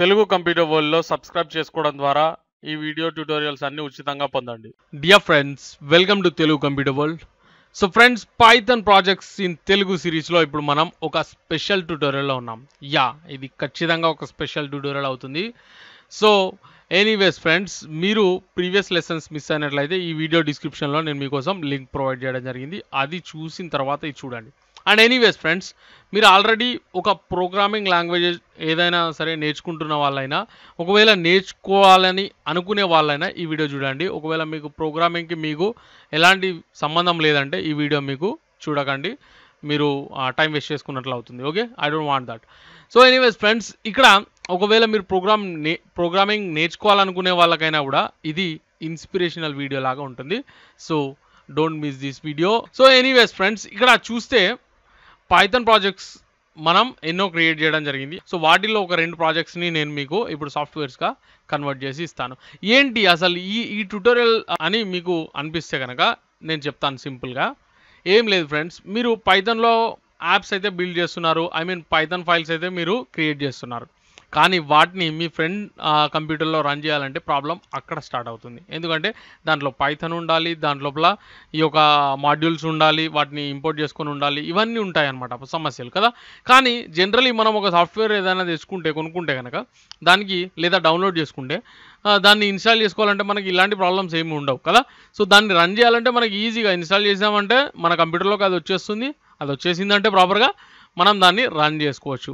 Telugu computer లో subscribe చేసుకోవడం ద్వారా ఈ వీడియో ట్యూటోరియల్స్ అన్ని ఉచితంగా పొందండి dear friends welcome to Telugu computer world so friends Python projects in Telugu సిరీస్లో ఇప్పుడు మనం ఒక స్పెషల్ ట్యూటోరియల్లో ఉన్నాం యా ఇది ఖచ్చితంగా ఒక స్పెషల్ ట్యూటోరియల్ అవుతుంది సో ఎనీవేస్ ఫ్రెండ్స్ మీరు ప్రీవియస్ లెసన్స్ మిస్ అయినట్లయితే ఈ వీడియో డిస్క్రిప్షన్లో నేను మీకోసం లింక్ ప్రొవైడ్ చేయడం జరిగింది అది చూసిన తర్వాత ఇది చూడండి అండ్ ఎనీవేస్ ఫ్రెండ్స్ మీరు ఆల్రెడీ ఒక ప్రోగ్రామింగ్ లాంగ్వేజ్ ఏదైనా సరే నేర్చుకుంటున్న వాళ్ళైనా ఒకవేళ నేర్చుకోవాలని అనుకునే వాళ్ళైనా ఈ వీడియో చూడండి ఒకవేళ మీకు ప్రోగ్రామింగ్కి మీకు ఎలాంటి సంబంధం లేదంటే ఈ వీడియో మీకు చూడకండి మీరు టైం వేస్ట్ చేసుకున్నట్లు అవుతుంది okay I don't want that so anyways friends ఇక్కడ ఒకవేళ మీరు ప్రోగ్రామ్ నే ప్రోగ్రామింగ్ నేర్చుకోవాలనుకునే వాళ్ళకైనా కూడా ఇది ఇన్స్పిరేషనల్ వీడియో లాగా ఉంటుంది so don't miss this video so anyways friends ఇక్కడ చూస్తే పైథన్ ప్రాజెక్ట్స్ మనం ఎన్నో క్రియేట్ చేయడం జరిగింది సో వాటిలో ఒక రెండు ప్రాజెక్ట్స్ని నేను మీకు ఇప్పుడు సాఫ్ట్వేర్స్గా కన్వర్ట్ చేసి ఇస్తాను ఏంటి అసలు ఈ ఈ ట్యూటోరియల్ అని మీకు అనిపిస్తే కనుక నేను చెప్తాను సింపుల్గా ఏం లేదు ఫ్రెండ్స్ మీరు పైథన్లో యాప్స్ అయితే బిల్డ్ చేస్తున్నారు ఐ మీన్ పైథన్ ఫైల్స్ అయితే మీరు క్రియేట్ చేస్తున్నారు కానీ వాటిని మీ ఫ్రెండ్ కంప్యూటర్లో రన్ చేయాలంటే ప్రాబ్లం అక్కడ స్టార్ట్ అవుతుంది ఎందుకంటే దాంట్లో పైథన్ ఉండాలి దాంట్లోపల ఈ యొక్క మాడ్యూల్స్ ఉండాలి వాటిని ఇంపోర్ట్ చేసుకొని ఉండాలి ఇవన్నీ ఉంటాయన్నమాట సమస్యలు కదా కానీ జనరలీ మనం ఒక సాఫ్ట్వేర్ ఏదైనా తెచ్చుకుంటే కొనుక్కుంటే కనుక దానికి లేదా డౌన్లోడ్ చేసుకుంటే దాన్ని ఇన్స్టాల్ చేసుకోవాలంటే మనకి ఇలాంటి ప్రాబ్లమ్స్ ఏమి ఉండవు కదా సో దాన్ని రన్ చేయాలంటే మనకి ఈజీగా ఇన్స్టాల్ చేసామంటే మన కంప్యూటర్లోకి అది వచ్చేస్తుంది అది వచ్చేసిందంటే ప్రాపర్గా మనం దాన్ని రన్ చేసుకోవచ్చు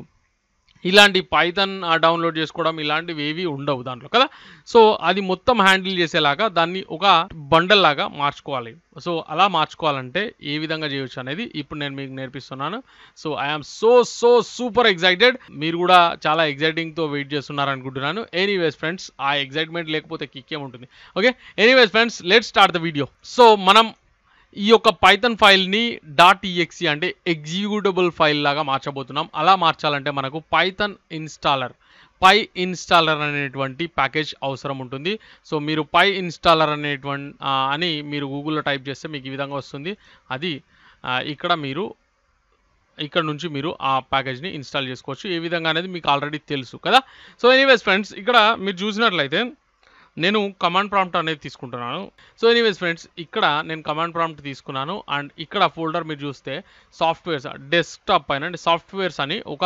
ఇలాంటి పైథన్ డౌన్లోడ్ చేసుకోవడం ఇలాంటివి ఏవి ఉండవు దాంట్లో కదా సో అది మొత్తం హ్యాండిల్ చేసేలాగా దాన్ని ఒక బండల్ లాగా మార్చుకోవాలి సో అలా మార్చుకోవాలంటే ఏ విధంగా చేయొచ్చు అనేది ఇప్పుడు నేను మీకు నేర్పిస్తున్నాను so I am so so super excited మీరు కూడా చాలా ఎగ్జైటింగ్తో వెయిట్ చేస్తున్నారు అనుకుంటున్నాను ఎనీవేస్ ఫ్రెండ్స్ ఆ ఎగ్జైట్మెంట్ లేకపోతే కిక్కే ఉంటుంది okay anyways friends let start the video so మనం ఈ యొక్క పైథన్ ఫైల్ని డాట్ ఈఎక్సి అంటే ఎగ్జిక్యూటబుల్ ఫైల్ లాగా మార్చబోతున్నాం అలా మార్చాలంటే మనకు పైథన్ ఇన్స్టాలర్ పై ఇన్స్టాలర్ అనేటువంటి ప్యాకేజ్ అవసరం ఉంటుంది సో మీరు పై ఇన్స్టాలర్ అనేటువంటి అని మీరు గూగుల్లో టైప్ చేస్తే మీకు ఈ విధంగా వస్తుంది అది ఇక్కడ మీరు ఇక్కడ నుంచి మీరు ఆ ప్యాకేజ్ని ఇన్స్టాల్ చేసుకోవచ్చు ఏ విధంగా అనేది మీకు ఆల్రెడీ తెలుసు కదా సో ఎనీవేస్ ఫ్రెండ్స్ ఇక్కడ మీరు చూసినట్లయితే నేను కమాండ్ ప్రాంప్ట్ అనేది తీసుకుంటున్నాను సో ఎనీవేస్ ఫ్రెండ్స్ ఇక్కడ నేను కమాండ్ ప్రాంప్ట్ తీసుకున్నాను అండ్ ఇక్కడ ఫోల్డర్ మీరు చూస్తే సాఫ్ట్వేర్స్ డెస్క్టాప్ పైన అంటే సాఫ్ట్వేర్స్ అని ఒక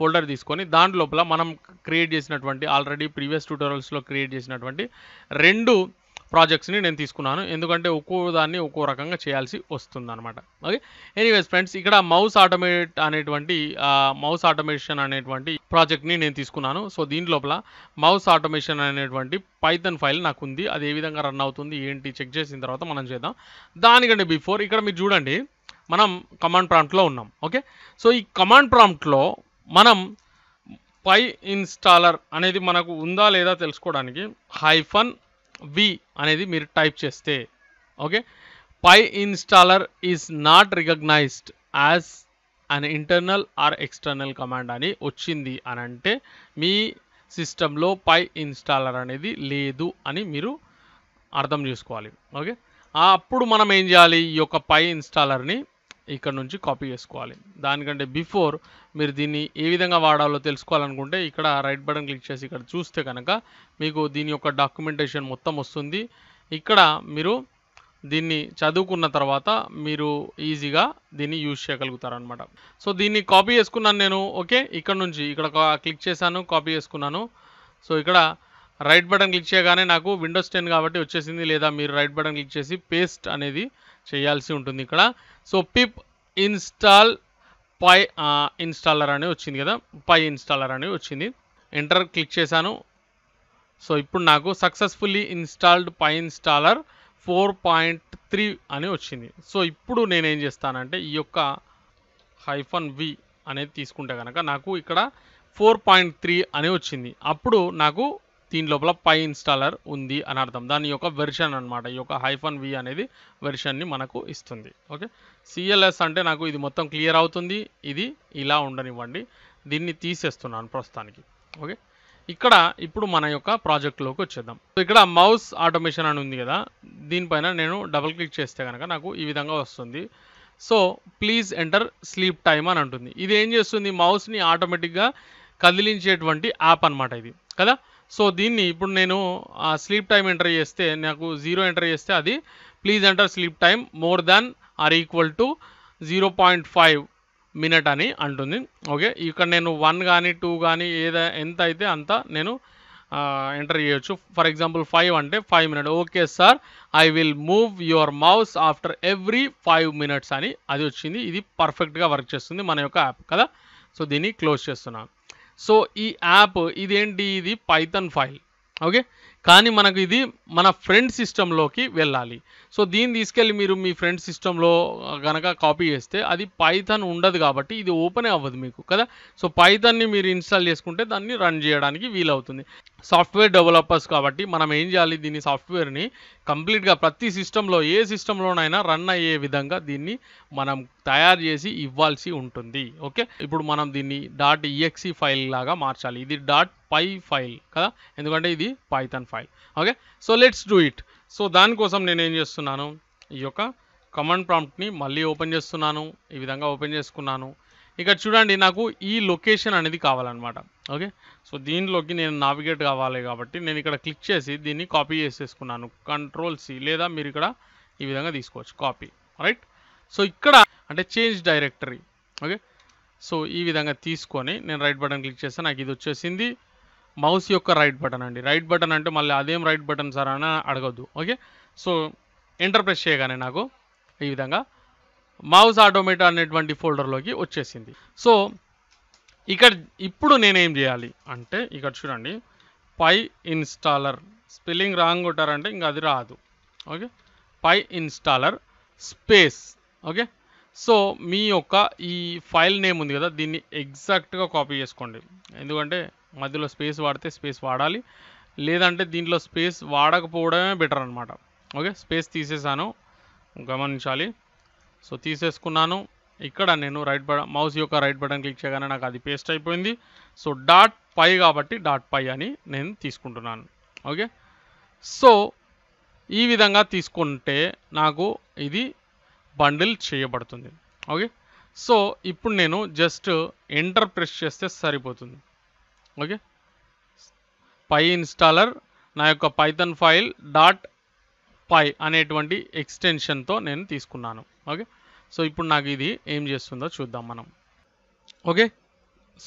ఫోల్డర్ తీసుకొని దాని లోపల మనం క్రియేట్ చేసినటువంటి ఆల్రెడీ ప్రీవియస్ ట్యూటోరియల్స్లో క్రియేట్ చేసినటువంటి రెండు ప్రాజెక్ట్స్ని నేను తీసుకున్నాను ఎందుకంటే ఒక్కో దాన్ని ఒక్కో రకంగా చేయాల్సి వస్తుందన్నమాట ఓకే ఎనీవేస్ ఫ్రెండ్స్ ఇక్కడ మౌస్ ఆటోమేట్ అనేటువంటి మౌస్ ఆటోమేషన్ అనేటువంటి ప్రాజెక్ట్ని నేను తీసుకున్నాను సో దీని లోపల మౌస్ ఆటోమేషన్ అనేటువంటి పైథన్ ఫైల్ నాకు ఉంది అది ఏ విధంగా రన్ అవుతుంది ఏంటి చెక్ చేసిన తర్వాత మనం చేద్దాం దానికంటే బిఫోర్ ఇక్కడ మీరు చూడండి మనం కమాండ్ ప్రాంప్ట్లో ఉన్నాం ఓకే సో ఈ కమాండ్ ప్రాంప్ట్లో మనం పై ఇన్స్టాలర్ అనేది మనకు ఉందా లేదా తెలుసుకోవడానికి హైఫన్ వి అనేది మీరు టైప్ చేస్తే okay PyInstaller is not recognized as an internal or external command అని వచ్చింది అని అంటే మీ సిస్టంలో పై ఇన్స్టాలర్ అనేది లేదు అని మీరు అర్థం చేసుకోవాలి ఓకే అప్పుడు మనం ఏం చేయాలి ఈ యొక్క పై ఇన్స్టాలర్ని ఇక్కడ నుంచి కాపీ చేసుకోవాలి దానికంటే బిఫోర్ మీరు దీన్ని ఏ విధంగా వాడాలో తెలుసుకోవాలనుకుంటే ఇక్కడ రైట్ బటన్ క్లిక్ చేసి ఇక్కడ చూస్తే కనుక మీకు దీని యొక్క డాక్యుమెంటేషన్ మొత్తం వస్తుంది ఇక్కడ మీరు దీన్ని చదువుకున్న తర్వాత మీరు ఈజీగా దీన్ని యూజ్ చేయగలుగుతారనమాట సో దీన్ని కాపీ చేసుకున్నాను నేను ఓకే ఇక్కడ నుంచి ఇక్కడ క్లిక్ చేశాను కాపీ చేసుకున్నాను సో ఇక్కడ రైట్ బటన్ క్లిక్ చేయగానే నాకు విండోస్ టెన్ కాబట్టి వచ్చేసింది లేదా మీరు రైట్ బటన్ క్లిక్ చేసి పేస్ట్ అనేది చేయాల్సి ఉంటుంది ఇక్కడ so pip install PyInstaller అనేది వచ్చింది కదా పై ఇన్స్టాలర్ అనేది వచ్చింది ఎంటర్ క్లిక్ చేశాను సో ఇప్పుడు నాకు successfully installed PyInstaller four point three అని వచ్చింది సో ఇప్పుడు నేనేం చేస్తానంటే ఈ యొక్క హైఫన్ వి అనేది తీసుకుంటే కనుక నాకు ఇక్కడ ఫోర్ పాయింట్ త్రీ అని వచ్చింది అప్పుడు నాకు దీని లోపల పై ఇన్స్టాలర్ ఉంది అని అర్థం దాని యొక్క వెర్షన్ అనమాట ఈ యొక్క హైఫన్ వి అనేది వెర్షన్ని మనకు ఇస్తుంది ఓకే సిఎల్ఎస్ అంటే నాకు ఇది మొత్తం క్లియర్ అవుతుంది ఇది ఇలా ఉండనివ్వండి దీన్ని తీసేస్తున్నాను ప్రస్తుతానికి ఓకే ఇక్కడ ఇప్పుడు మన యొక్క ప్రాజెక్ట్లోకి వచ్చేద్దాం ఇక్కడ మౌస్ ఆటోమేషన్ అని ఉంది కదా దీనిపైన నేను డబుల్ క్లిక్ చేస్తే కనుక నాకు ఈ విధంగా వస్తుంది so please enter sleep time అని అంటుంది ఇది ఏం చేస్తుంది మౌస్ని ఆటోమేటిక్గా కదిలించేటువంటి యాప్ అనమాట ఇది కదా సో దీన్ని ఇప్పుడు నేను ఆ స్లీప్ టైం ఎంటర్ చేస్తే నాకు జీరో ఎంటర్ చేస్తే అది please enter sleep time more than or equal to zero point five minute అని అంటుంది ఓకే ఇక్కడ నేను వన్ కానీ టూ కానీ ఏదో ఎంత అయితే అంత నేను ఎంటర్ చేయొచ్చు ఫర్ ఎగ్జాంపుల్ ఫైవ్ అంటే five minute okay sir I will move your mouse after every five minutes అని అది వచ్చింది ఇది పర్ఫెక్ట్గా వర్క్ చేస్తుంది మన యొక్క యాప్ కదా సో దీన్ని క్లోజ్ చేస్తున్నాను సో ఈ యాప్ ఇదేంటి ఇది పైథన్ ఫైల్ ఓకే కానీ మనకు ఇది మన ఫ్రెండ్ సిస్టంలోకి వెళ్ళాలి సో దీన్ని తీసుకెళ్ళి మీరు మీ ఫ్రెండ్ సిస్టంలో కనుక కాపీ చేస్తే అది పైథన్ ఉండదు కాబట్టి ఇది ఓపెన్ అవ్వదు మీకు కదా సో పైథన్ని మీరు ఇన్స్టాల్ చేసుకుంటే దాన్ని రన్ చేయడానికి వీలవుతుంది సాఫ్ట్వేర్ డెవలపర్స్ కాబట్టి మనం ఏం చేయాలి దీన్ని సాఫ్ట్వేర్ని కంప్లీట్గా ప్రతి సిస్టంలో ఏ సిస్టంలోనైనా రన్ అయ్యే విధంగా దీన్ని మనం తయారు చేసి ఇవ్వాల్సి ఉంటుంది ఓకే ఇప్పుడు మనం దీన్ని డాట్ ఈఎక్సి ఫైల్ లాగా మార్చాలి ఇది డాట్ పై ఫైల్ కదా ఎందుకంటే ఇది Python file okay so let's do it so దానికోసం నేను ఏం చేస్తున్నాను ఈ యొక్క కమాండ్ ప్రాంప్ట్ని మళ్ళీ ఓపెన్ చేస్తున్నాను ఈ విధంగా ఓపెన్ చేసుకున్నాను ఇక్కడ చూడండి నాకు ఈ లొకేషన్ అనేది కావాలన్నమాట ఓకే సో దీనిలోకి నేను నావిగేట్ కావాలి కాబట్టి నేను ఇక్కడ క్లిక్ చేసి దీన్ని కాపీ చేసేసుకున్నాను కంట్రోల్ సి లేదా మీరు ఇక్కడ ఈ విధంగా తీసుకోవచ్చు కాపీ రైట్ సో ఇక్కడ అంటే చేంజ్ డైరెక్టరీ ఓకే సో ఈ విధంగా తీసుకొని నేను రైట్ బటన్ క్లిక్ చేస్తే నాకు ఇది వచ్చేసింది మౌస్ యొక్క రైట్ బటన్ అండి రైట్ బటన్ అంటే మళ్ళీ అదేం రైట్ బటన్ సార్ అని అడగద్దు ఓకే సో ఎంటర్ ప్రెస్ చేయగానే నాకు ఈ విధంగా మౌస్ ఆటోమేటా అనేటువంటి ఫోల్డర్లోకి వచ్చేసింది సో ఇక్కడ ఇప్పుడు నేనేం చేయాలి అంటే ఇక్కడ చూడండి పై ఇన్స్టాలర్ స్పెల్లింగ్ రాంగ్ కొట్టారంటే ఇంకా అది రాదు okay PyInstaller space okay so మీ యొక్క ఈ ఫైల్ నేమ్ ఉంది కదా దీన్ని ఎగ్జాక్ట్గా కాపీ చేసుకోండి ఎందుకంటే మధ్యలో స్పేస్ వాడితే స్పేస్ వాడాలి లేదంటే దీంట్లో స్పేస్ వాడకపోవడమే బెటర్ అనమాట ఓకే స్పేస్ తీసేసాను గమనించాలి సో తీసేసుకున్నాను ఇక్కడ నేను రైట్ బటన్ మౌస్ యొక్క రైట్ బటన్ క్లిక్ చేయగానే నాకు అది పేస్ట్ అయిపోయింది సో డాట్ పై కాబట్టి డాట్ పై అని నేను తీసుకుంటున్నాను ఓకే సో ఈ విధంగా తీసుకుంటే నాకు ఇది బండిల్ చేయబడుతుంది ఓకే సో ఇప్పుడు నేను జస్ట్ ఎంటర్ ప్రెస్ చేస్తే సరిపోతుంది ఓకే పై ఇన్స్టాలర్ నా యొక్క పైథన్ ఫైల్ డాట్ పై అనేటువంటి ఎక్స్టెన్షన్తో నేను తీసుకున్నాను ఓకే సో ఇప్పుడు నాకు ఇది ఏం చేస్తుందో చూద్దాం మనం ఓకే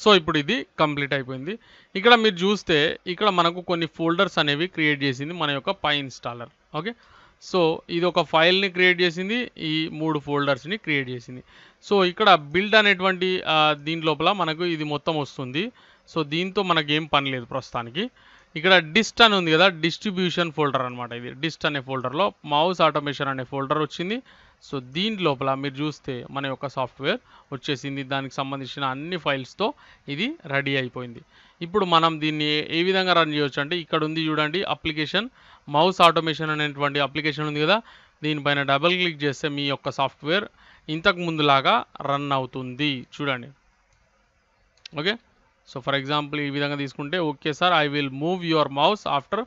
సో ఇప్పుడు ఇది కంప్లీట్ అయిపోయింది ఇక్కడ మీరు చూస్తే ఇక్కడ మనకు కొన్ని ఫోల్డర్స్ అనేవి క్రియేట్ చేసింది మన యొక్క పై ఇన్స్టాలర్ ఓకే సో ఇది ఒక ఫైల్ని క్రియేట్ చేసింది ఈ మూడు ఫోల్డర్స్ని క్రియేట్ చేసింది సో ఇక్కడ బిల్డ్ అనేటువంటి దీని లోపల మనకు ఇది మొత్తం వస్తుంది సో దీంతో మనకు ఏం పని లేదు ప్రస్తుతానికి ఇక్కడ డిస్ట్ అని ఉంది కదా డిస్ట్రిబ్యూషన్ ఫోల్డర్ అనమాట ఇది డిస్ట్ అనే ఫోల్డర్లో మౌస్ ఆటోమేషన్ అనే ఫోల్డర్ వచ్చింది సో దీని లోపల మీరు చూస్తే మన యొక్క సాఫ్ట్వేర్ వచ్చేసింది దానికి సంబంధించిన అన్ని ఫైల్స్తో ఇది రెడీ అయిపోయింది ఇప్పుడు మనం దీన్ని ఏ విధంగా రన్ చేయవచ్చు అంటే ఇక్కడ ఉంది చూడండి అప్లికేషన్ మౌస్ ఆటోమేషన్ అనేటువంటి అప్లికేషన్ ఉంది కదా దీనిపైన డబల్ క్లిక్ చేస్తే మీ యొక్క సాఫ్ట్వేర్ ఇంతకు ముందులాగా రన్ అవుతుంది చూడండి ఓకే సో ఫర్ ఎగ్జాంపుల్ ఈ విధంగా తీసుకుంటే okay sir I will move your mouse after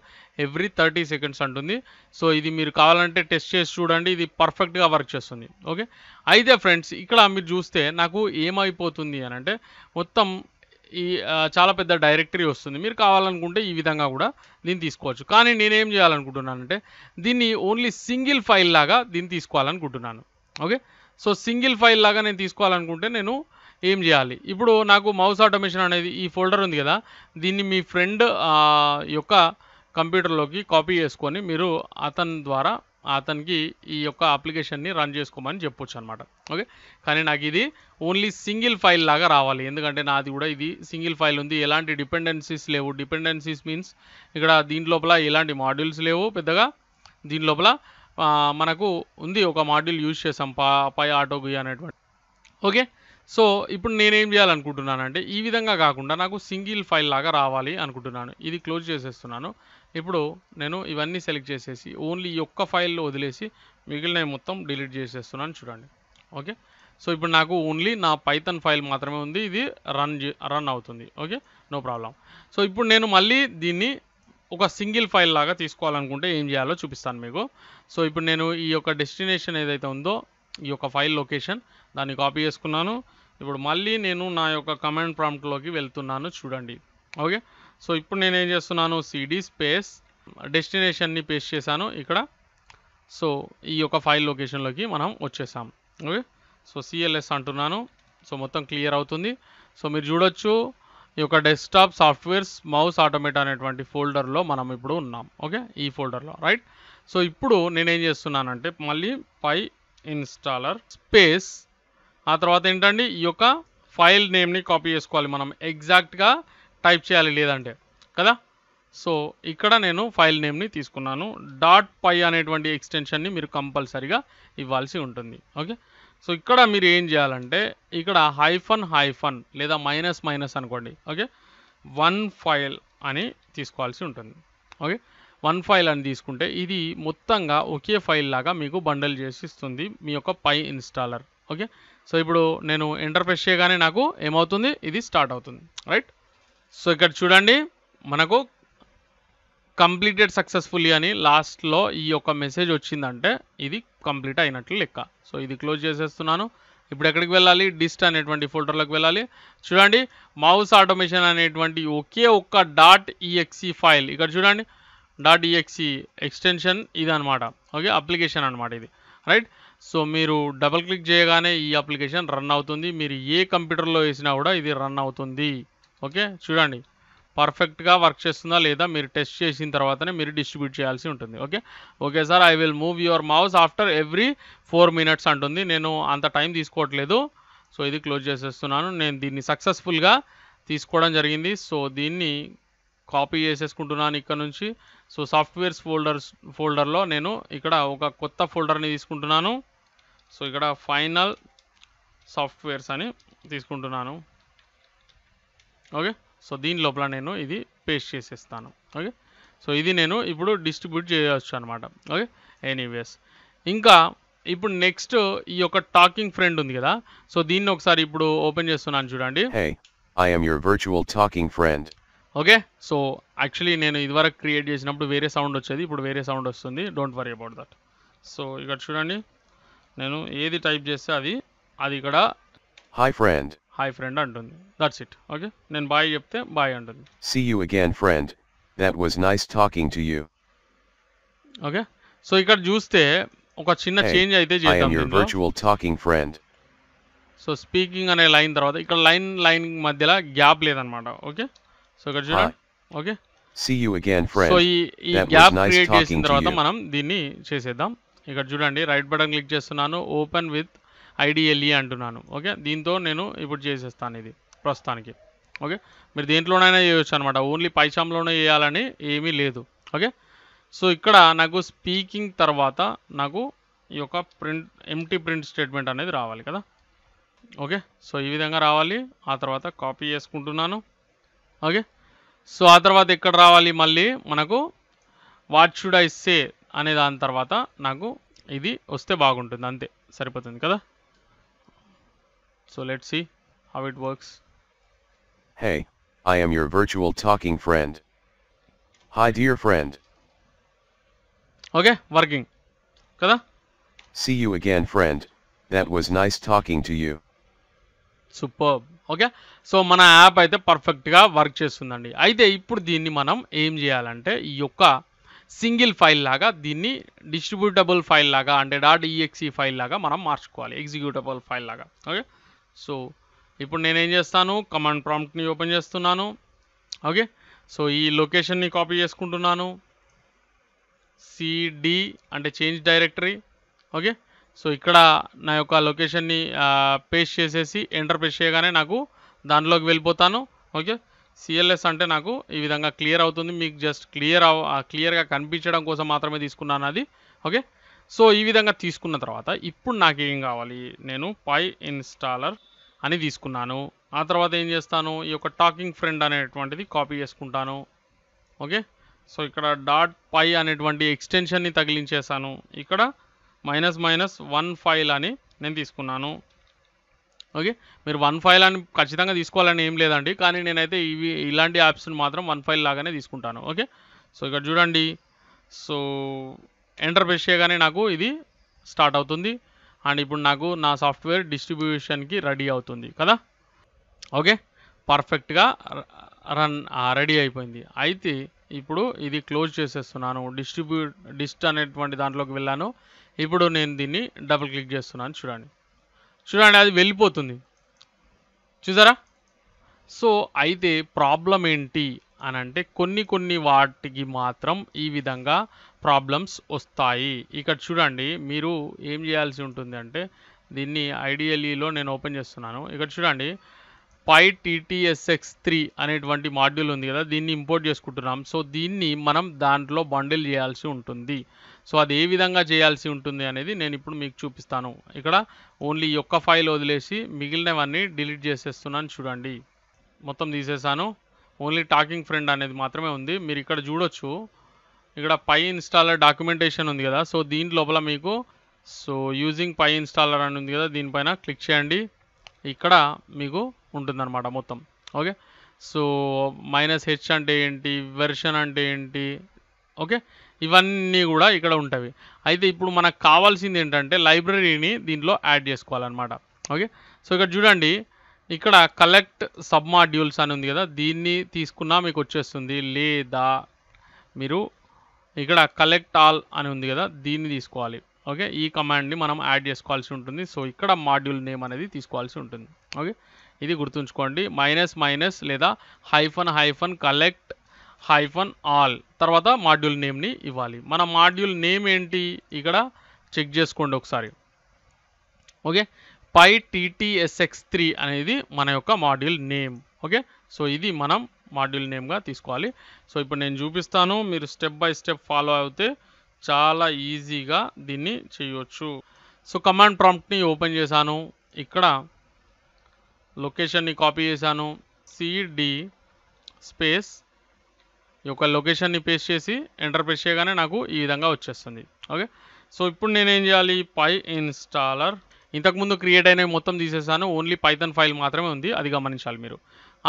every thirty seconds అంటుంది సో ఇది మీరు కావాలంటే టెస్ట్ చేసి చూడండి ఇది పర్ఫెక్ట్గా వర్క్ చేస్తుంది ఓకే అయితే ఫ్రెండ్స్ ఇక్కడ మీరు చూస్తే నాకు ఏమైపోతుంది అని అంటే మొత్తం ఈ చాలా పెద్ద డైరెక్టరీ వస్తుంది మీరు కావాలనుకుంటే ఈ విధంగా కూడా దీన్ని తీసుకోవచ్చు కానీ నేనేం చేయాలనుకుంటున్నానంటే దీన్ని ఓన్లీ సింగిల్ ఫైల్ లాగా దీన్ని తీసుకోవాలనుకుంటున్నాను ఓకే సో సింగిల్ ఫైల్ లాగా నేను తీసుకోవాలనుకుంటే నేను ఏం చేయాలి ఇప్పుడు నాకు మౌస్ ఆటోమేషన్ అనేది ఈ ఫోల్డర్ ఉంది కదా దీన్ని మీ ఫ్రెండ్ యొక్క కంప్యూటర్లోకి కాపీ చేసుకొని మీరు అతని ద్వారా అతనికి ఈ యొక్క అప్లికేషన్ని రన్ చేసుకోమని చెప్పొచ్చు అనమాట ఓకే కానీ నాకు ఇది ఓన్లీ సింగిల్ ఫైల్ లాగా రావాలి ఎందుకంటే నాది కూడా ఇది సింగిల్ ఫైల్ ఉంది ఎలాంటి డిపెండెన్సీస్ లేవు డిపెండెన్సీస్ మీన్స్ ఇక్కడ దీని లోపల ఎలాంటి మాడ్యూల్స్ లేవు పెద్దగా దీని లోపల మనకు ఉంది ఒక మాడ్యూల్ యూజ్ చేసాం పా పై ఆటోగుయ్ అనేటువంటి ఓకే సో ఇప్పుడు నేనేం చేయాలనుకుంటున్నానంటే ఈ విధంగా కాకుండా నాకు సింగిల్ ఫైల్ లాగా రావాలి అనుకుంటున్నాను ఇది క్లోజ్ చేసేస్తున్నాను ఇప్పుడు నేను ఇవన్నీ సెలెక్ట్ చేసేసి ఓన్లీ ఈ ఒక్క ఫైల్లో వదిలేసి మిగిలిన మొత్తం డిలీట్ చేసేస్తున్నాను చూడండి ఓకే సో ఇప్పుడు నాకు ఓన్లీ నా పైథన్ ఫైల్ మాత్రమే ఉంది ఇది రన్ రన్ అవుతుంది ఓకే నో ప్రాబ్లం సో ఇప్పుడు నేను మళ్ళీ దీన్ని ఒక సింగిల్ ఫైల్ లాగా తీసుకోవాలనుకుంటే ఏం చేయాలో చూపిస్తాను మీకు సో ఇప్పుడు నేను ఈ యొక్క డెస్టినేషన్ ఏదైతే ఉందో ఈ యొక్క ఫైల్ లొకేషన్ దాన్ని కాపీ చేసుకున్నాను ఇప్పుడు మళ్ళీ నేను నా యొక్క కమెంట్ ప్రాంప్ట్లోకి వెళ్తున్నాను చూడండి ఓకే సో ఇప్పుడు నేను ఏం చేస్తున్నాను సిడి స్పేస్ డెస్టినేషన్ని పేస్ట్ చేశాను ఇక్కడ సో ఈ యొక్క ఫైల్ లొకేషన్లోకి మనం వచ్చేసాం ఓకే సో సిఎల్ఎస్ అంటున్నాను సో మొత్తం క్లియర్ అవుతుంది సో మీరు చూడొచ్చు ఈ యొక్క డెస్క్టాప్ సాఫ్ట్వేర్స్ మౌస్ ఆటోమేట్ అనేటువంటి ఫోల్డర్లో మనం ఇప్పుడు ఉన్నాం ఓకే ఈ ఫోల్డర్లో రైట్ సో ఇప్పుడు నేనేం చేస్తున్నానంటే మళ్ళీ పై ఇన్స్టాలర్ స్పేస్ ఆ తర్వాత ఏంటండి ఈ యొక్క ఫైల్ నేమ్ని కాపీ చేసుకోవాలి మనం ఎగ్జాక్ట్గా టైప్ చేయాలి లేదంటే కదా సో ఇక్కడ నేను ఫైల్ నేమ్ని తీసుకున్నాను డాట్ పై అనేటువంటి ఎక్స్టెన్షన్ని మీరు కంపల్సరిగా ఇవ్వాల్సి ఉంటుంది ఓకే సో ఇక్కడ మీరు ఏం చేయాలంటే ఇక్కడ హైఫన్ హైఫన్ లేదా మైనస్ మైనస్ అనుకోండి ఓకే వన్ ఫైల్ అని తీసుకోవాల్సి ఉంటుంది ఓకే వన్ ఫైల్ అని తీసుకుంటే ఇది మొత్తంగా ఒకే ఫైల్ లాగా మీకు బండల్ చేసి ఇస్తుంది మీ యొక్క పై ఇన్స్టాలర్ ఓకే సో ఇప్పుడు నేను ఇంటర్ఫేస్ చేయగానే నాకు ఏమవుతుంది ఇది స్టార్ట్ అవుతుంది రైట్ సో ఇక్కడ చూడండి మనకు కంప్లీటెడ్ సక్సెస్ఫుల్లీ అని లాస్ట్లో ఈ యొక్క మెసేజ్ వచ్చిందంటే ఇది కంప్లీట్ అయినట్లు లెక్క సో ఇది క్లోజ్ చేసేస్తున్నాను ఇప్పుడు ఎక్కడికి వెళ్ళాలి డిస్ట్ అనేటువంటి ఫోల్డర్లోకి వెళ్ళాలి చూడండి మౌస్ ఆటోమేషన్ అనేటువంటి ఒకే ఒక్క డాట్ ఈఎక్సీ ఫైల్ ఇక్కడ చూడండి డాట్ ఈఎక్సీ ఎక్స్టెన్షన్ ఇది అనమాట ఓకే అప్లికేషన్ అనమాట ఇది రైట్ సో మీరు డబల్ క్లిక్ చేయగానే ఈ అప్లికేషన్ రన్ అవుతుంది మీరు ఏ కంప్యూటర్లో వేసినా కూడా ఇది రన్ అవుతుంది ఓకే చూడండి పర్ఫెక్ట్గా వర్క్ చేస్తుందా లేదా మీరు టెస్ట్ చేసిన తర్వాతనే మీరు డిస్ట్రిబ్యూట్ చేయాల్సి ఉంటుంది okay okay sir I will move your mouse after every four minutes అంటుంది నేను అంత టైం తీసుకోవట్లేదు సో ఇది క్లోజ్ చేసేస్తున్నాను నేను దీన్ని సక్సెస్ఫుల్గా తీసుకోవడం జరిగింది సో దీన్ని కాపీ చేసేసుకుంటున్నాను ఇక్కడ నుంచి సో సాఫ్ట్వేర్స్ ఫోల్డర్స్ ఫోల్డర్లో నేను ఇక్కడ ఒక కొత్త ఫోల్డర్ని తీసుకుంటున్నాను సో ఇక్కడ ఫైనల్ సాఫ్ట్వేర్స్ అని తీసుకుంటున్నాను ఓకే సో దీని లోపల నేను ఇది పేస్ట్ చేసేస్తాను ఓకే సో ఇది నేను ఇప్పుడు డిస్ట్రిబ్యూట్ చేయవచ్చు అనమాట ఓకే ఎనీవేస్ ఇంకా ఇప్పుడు నెక్స్ట్ ఈ యొక్క టాకింగ్ ఫ్రెండ్ ఉంది కదా సో దీన్ని ఒకసారి ఇప్పుడు ఓపెన్ చేస్తున్నాను చూడండి AI friend okay so actually నేను ఇదివరకు క్రియేట్ చేసినప్పుడు వేరే సౌండ్ వచ్చేది ఇప్పుడు వేరే సౌండ్ వస్తుంది don't worry about that so ఇక్కడ చూడండి నేను ఏది టైప్ చేస్తే అది అది ఇక్కడ హాయ్ ఫ్రెండ్ హాయ్ ఫ్రెండ్ అంటుంది దట్స్ ఇట్ ఓకే నేను బాయ్ చెప్తే బాయ్ అంటుంది see you again friend that was nice talking to you okay so ఇక్కడ చూస్తే ఒక చిన్న చేంజ్ అయితే చేద్దాం virtual talking friend so speaking అనే లైన్ తర్వాత ఇక్కడ లైన్ లైన్ మధ్యలో గ్యాప్ లేదన్నమాట ఓకే సో ఇక్కడ చూడండి okay see you again friend so ఈ ఈ గ్యాప్ క్రియేట్ చేసిన తర్వాత మనం దీన్ని చేసేద్దాం ఇక్కడ చూడండి రైట్ బటన్ క్లిక్ చేస్తున్నాను ఓపెన్ విత్ ఐడిఎల్ఈ అంటున్నాను ఓకే దీంతో నేను ఇప్పుడు చేసేస్తాను ఇది ప్రస్తుతానికి ఓకే మీరు దేంట్లోనైనా చేయొచ్చు అనమాట ఓన్లీ పైచాంలోనే చేయాలని ఏమీ లేదు ఓకే సో ఇక్కడ నాకు స్పీకింగ్ తర్వాత నాకు ఈ యొక్క ప్రింట్ ఎంటీ ప్రింట్ స్టేట్మెంట్ అనేది రావాలి కదా ఓకే సో ఈ విధంగా రావాలి ఆ తర్వాత కాపీ చేసుకుంటున్నాను ఓకే సో ఆ తర్వాత ఎక్కడ రావాలి మళ్ళీ మనకు వాట్ షుడ్ ఐ సే అనే దాని తర్వాత నాకు ఇది వస్తే బాగుంటుంది అంతే సరిపోతుంది కదా so let see how it works hey I am your virtual talking friend hi dear friend okay working కదా see you again friend that was nice talking to you superb okay so మన app అయితే పర్ఫెక్ట్గా work చేస్తుందండి అయితే ఇప్పుడు దీన్ని మనం ఏం చేయాలంటే ఈ యొక్క సింగిల్ ఫైల్ లాగా దీన్ని డిస్ట్రిబ్యూటబుల్ ఫైల్ లాగా అంటే డాట్ ఈఎక్సి ఫైల్ లాగా మనం మార్చుకోవాలి ఎగ్జిక్యూటబుల్ ఫైల్ లాగా ఓకే సో ఇప్పుడు నేనేం చేస్తాను కమాండ్ ప్రాంప్ట్ని ఓపెన్ చేస్తున్నాను ఓకే సో ఈ లొకేషన్ని కాపీ చేసుకుంటున్నాను సిడి అంటే చేంజ్ డైరెక్టరీ ఓకే సో ఇక్కడ నా యొక్క లొకేషన్ని పేస్ట్ చేసేసి ఎంటర్ పేస్ట్ చేయగానే నాకు దానిలోకి వెళ్ళిపోతాను ఓకే సిఎల్ఎస్ అంటే నాకు ఈ విధంగా క్లియర్ అవుతుంది మీకు జస్ట్ క్లియర్ క్లియర్గా కనిపించడం కోసం మాత్రమే తీసుకున్నాను అది ఓకే సో ఈ విధంగా తీసుకున్న తర్వాత ఇప్పుడు నాకు ఏం కావాలి నేను పై ఇన్స్టాలర్ అని తీసుకున్నాను ఆ తర్వాత ఏం చేస్తాను ఈ యొక్క టాకింగ్ ఫ్రెండ్ అనేటువంటిది కాపీ చేసుకుంటాను ఓకే సో ఇక్కడ డాట్ పై అనేటువంటి ఎక్స్టెన్షన్ని తగిలించేసాను ఇక్కడ మైనస్ మైనస్ వన్ ఫైల్ అని నేను తీసుకున్నాను ఓకే మీరు వన్ ఫైల్ అని ఖచ్చితంగా తీసుకోవాలని ఏం లేదండి కానీ నేనైతే ఇవి ఇలాంటి యాప్స్ని మాత్రం వన్ ఫైల్ లాగానే తీసుకుంటాను ఓకే సో ఇక్కడ చూడండి సో ఎంటర్ ప్రెస్ చేయగానే నాకు ఇది స్టార్ట్ అవుతుంది అండ్ ఇప్పుడు నాకు నా సాఫ్ట్వేర్ డిస్ట్రిబ్యూషన్కి రెడీ అవుతుంది కదా ఓకే పర్ఫెక్ట్గా రన్ రెడీ అయిపోయింది అయితే ఇప్పుడు ఇది క్లోజ్ చేసేస్తున్నాను డిస్ట్రిబ్యూట్ డిస్ట్ అనేటువంటి దాంట్లోకి వెళ్ళాను ఇప్పుడు నేను దీన్ని డబుల్ క్లిక్ చేస్తున్నాను చూడండి చూడండి అది వెళ్ళిపోతుంది చూసారా సో అయితే ప్రాబ్లం ఏంటి అని అంటే కొన్ని కొన్ని వాటికి మాత్రం ఈ విధంగా ప్రాబ్లమ్స్ వస్తాయి ఇక్కడ చూడండి మీరు ఏం చేయాల్సి ఉంటుంది అంటే దీన్ని ఐడియలీలో నేను ఓపెన్ చేస్తున్నాను ఇక్కడ చూడండి పై టీటీఎస్ఎక్స్ త్రీ అనేటువంటి మాడ్యూల్ ఉంది కదా దీన్ని ఇంపోర్ట్ చేసుకుంటున్నాం సో దీన్ని మనం దాంట్లో బండిల్ చేయాల్సి ఉంటుంది సో అది ఏ విధంగా చేయాల్సి ఉంటుంది అనేది నేను ఇప్పుడు మీకు చూపిస్తాను ఇక్కడ ఓన్లీ ఒక్క ఫైల్ వదిలేసి మిగిలినవన్నీ డిలీట్ చేసేస్తున్నాను చూడండి మొత్తం తీసేసాను ఓన్లీ టాకింగ్ ఫ్రెండ్ అనేది మాత్రమే ఉంది మీరు ఇక్కడ చూడొచ్చు ఇక్కడ పై ఇన్స్టాలర్ డాక్యుమెంటేషన్ ఉంది కదా సో దీని లోపల మీకు సో యూజింగ్ పై ఇన్స్టాలర్ అని ఉంది కదా దీనిపైన క్లిక్ చేయండి ఇక్కడ మీకు ఉంటుందన్నమాట మొత్తం ఓకే సో మైనస్ హెచ్ అంటే ఏంటి వెర్షన్ అంటే ఏంటి ఓకే ఇవన్నీ కూడా ఇక్కడ ఉంటవి అయితే ఇప్పుడు మనకు కావాల్సింది ఏంటంటే లైబ్రరీని దీంట్లో యాడ్ చేసుకోవాలన్నమాట ఓకే సో ఇక్కడ చూడండి ఇక్కడ కలెక్ట్ సబ్ మాడ్యూల్స్ అని ఉంది కదా దీన్ని తీసుకున్నా మీకు వచ్చేస్తుంది లేదా మీరు ఇక్కడ కలెక్ట్ ఆల్ అని ఉంది కదా దీన్ని తీసుకోవాలి ఓకే ఈ కమాండ్ని మనం యాడ్ చేసుకోవాల్సి ఉంటుంది సో ఇక్కడ మాడ్యూల్ నేమ్ అనేది తీసుకోవాల్సి ఉంటుంది ఓకే ఇది గుర్తుంచుకోండి మైనస్ మైనస్ లేదా hyphen hyphen collect hyphen all తర్వాత మాడ్యూల్ నేమ్ని ఇవ్వాలి మన మాడ్యూల్ నేమ్ ఏంటి ఇక్కడ చెక్ చేసుకోండి ఒకసారి ఓకే పై టీటీఎస్ఎక్స్ త్రీ అనేది మన యొక్క మాడ్యూల్ నేమ్ ఓకే సో ఇది మనం మాడ్యూల్ నేమ్గా తీసుకోవాలి సో ఇప్పుడు నేను చూపిస్తాను మీరు స్టెప్ బై స్టెప్ ఫాలో అవుతే చాలా ఈజీగా దీన్ని చేయొచ్చు సో కమాండ్ ప్రాంప్ట్ని ఓపెన్ చేశాను ఇక్కడ లొకేషన్ని కాపీ చేశాను సిడి స్పేస్ యొక్క లొకేషన్ని పేస్ట్ చేసి ఎంటర్ పేస్ట్ చేయగానే నాకు ఈ విధంగా వచ్చేస్తుంది ఓకే సో ఇప్పుడు నేనేం చేయాలి పై ఇన్స్టాలర్ ఇంతకుముందు క్రియేట్ అయినవి మొత్తం తీసేసాను ఓన్లీ పైథన్ ఫైల్ మాత్రమే ఉంది అది గమనించాలి మీరు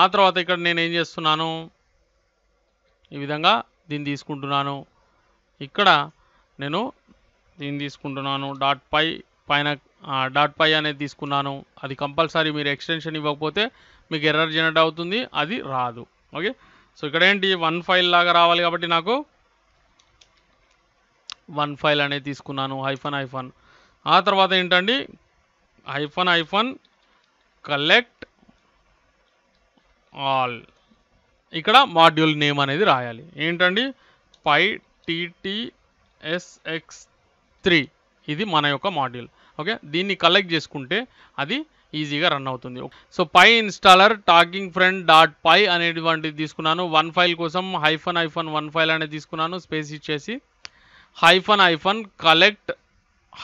ఆ తర్వాత ఇక్కడ నేను ఏం చేస్తున్నాను ఈ విధంగా దీన్ని తీసుకుంటున్నాను ఇక్కడ నేను దీన్ని తీసుకుంటున్నాను డాట్ పై పైన డాట్ పై అనేది తీసుకున్నాను అది కంపల్సరీ మీరు ఎక్స్టెన్షన్ ఇవ్వకపోతే మీకు ఎర్రర్ జనరేట్ అవుతుంది అది రాదు ఓకే సో ఇక్కడ ఏంటి వన్ ఫైల్ లాగా రావాలి కాబట్టి నాకు వన్ ఫైల్ అనేది తీసుకున్నాను హైఫన్ హైఫన్ ఆ తర్వాత ఏంటండి హైఫన్ హైఫన్ కలెక్ట్ ఆల్ ఇక్కడ మాడ్యూల్ నేమ్ అనేది రాయాలి ఏంటండి పై టీటీఎస్ఎక్స్ త్రీ ఇది మన యొక్క మాడ్యూల్ ఓకే దీన్ని కలెక్ట్ చేసుకుంటే అది ఈజీగా రన్ అవుతుంది so py installer talking friend dot py అనేటువంటిది తీసుకున్నాను వన్ ఫైల్ కోసం హైఫన్ ఐఫన్ వన్ ఫైల్ అనేది తీసుకున్నాను స్పేస్ ఇచ్చేసి hyphen hyphen collect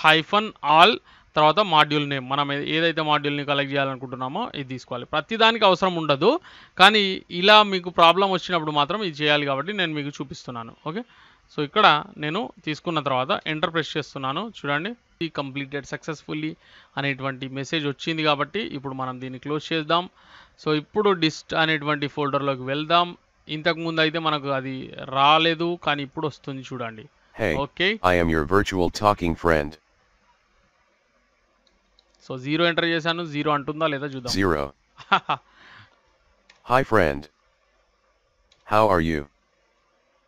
hyphen all తర్వాత మాడ్యూల్ నేమ్ మనం ఏదైతే మాడ్యూల్ని కలెక్ట్ చేయాలనుకుంటున్నామో ఇది తీసుకోవాలి ప్రతిదానికి అవసరం ఉండదు కానీ ఇలా మీకు ప్రాబ్లం వచ్చినప్పుడు మాత్రం ఇది చేయాలి కాబట్టి నేను మీకు చూపిస్తున్నాను ఓకే సో ఇక్కడ నేను తీసుకున్న తర్వాత ఎంటర్ ప్రెస్ చేస్తున్నాను చూడండి కంప్లీటెడ్ సక్సెస్ఫుల్లీ అనేటువంటి మెసేజ్ వచ్చింది కాబట్టి ఇప్పుడు మనం దీన్ని క్లోజ్ చేద్దాం సో ఇప్పుడు డిస్ట్ అనేటువంటి ఫోల్డర్లోకి వెళ్దాం ఇంతకుముందు అయితే మనకు అది రాలేదు కానీ ఇప్పుడు వస్తుంది చూడండి okay I your virtual talking friend so zero enter చేశాను జీరో అంటుందా లేదా చూద్దాం zero hi friend how are you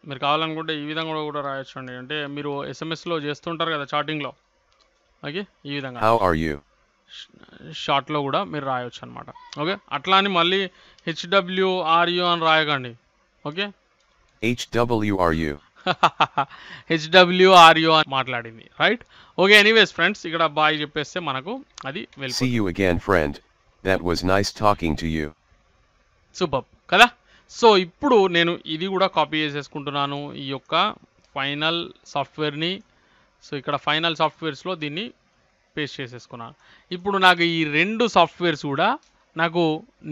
మీరు కావాలనుకుంటే ఈ విధంగా కూడా రాయొచ్చండి అంటే మీరు ఎస్ఎంఎస్లో చేస్తుంటారు కదా చాటింగ్లో ఓకే ఈ విధంగా హౌ ఆర్ యూ షార్ట్లో కూడా మీరు రాయొచ్చు అనమాట ఓకే అట్లా అని మళ్ళీ హెచ్డబ్ల్యూఆర్యు అని రాయకండి ఓకే హెచ్డబ్ల్యూఆర్యు హెచ్డబ్ల్యూఆర్యు అని మాట్లాడింది రైట్ ఓకే ఎనీవేస్ ఫ్రెండ్స్ ఇక్కడ బాయ్ చెప్పేస్తే మనకు అది see you again friend that was nice talking to you super కదా సో ఇప్పుడు నేను ఇది కూడా కాపీ చేసేసుకుంటున్నాను ఈ యొక్క ఫైనల్ సాఫ్ట్వేర్ని సో ఇక్కడ ఫైనల్ సాఫ్ట్వేర్స్లో దీన్ని పేస్ట్ చేసేసుకున్నాను ఇప్పుడు నాకు ఈ రెండు సాఫ్ట్వేర్స్ కూడా నాకు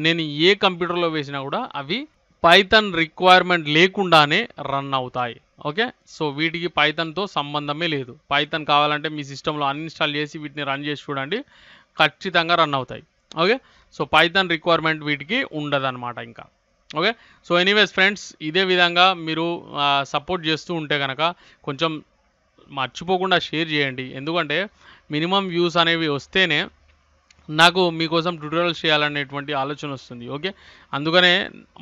నేను ఏ కంప్యూటర్లో వేసినా కూడా అవి పైథన్ రిక్వైర్మెంట్ లేకుండానే రన్ అవుతాయి ఓకే సో వీటికి పైథన్తో సంబంధమే లేదు పైథన్ కావాలంటే మీ సిస్టంలో అన్ఇన్స్టాల్ చేసి వీటిని రన్ చేసి చూడండి ఖచ్చితంగా రన్ అవుతాయి ఓకే సో పైథన్ రిక్వైర్మెంట్ వీటికి ఉండదన్నమాట ఇంకా ఓకే సో ఎనీవేస్ ఫ్రెండ్స్ ఇదే విధంగా మీరు సపోర్ట్ చేస్తూ ఉంటే కనుక కొంచెం మర్చిపోకుండా షేర్ చేయండి ఎందుకంటే మినిమం వ్యూస్ అనేవి వస్తేనే నాకు మీకోసం ట్యూటోరియల్స్ చేయాలనేటువంటి ఆలోచన వస్తుంది ఓకే అందుకనే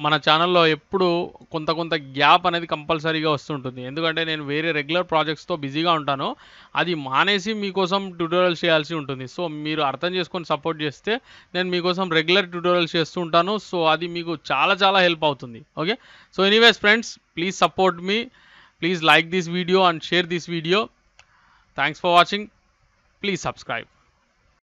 మన ఛానల్లో ఎప్పుడు కొంత కొంత గ్యాప్ అనేది కంపల్సరీగా వస్తుంటుంది ఎందుకంటే నేను వేరే రెగ్యులర్ ప్రాజెక్ట్స్తో బిజీగా ఉంటాను అది మానేసి మీకోసం ట్యూటోరియల్స్ చేయాల్సి ఉంటుంది సో మీరు అర్థం చేసుకొని సపోర్ట్ చేస్తే నేను మీకోసం రెగ్యులర్ ట్యూటోరియల్స్ చేస్తూ ఉంటాను సో అది మీకు చాలా చాలా హెల్ప్ అవుతుంది okay so anyways friends please support మీ Please like this video and share this video. Thanks for watching. Please subscribe.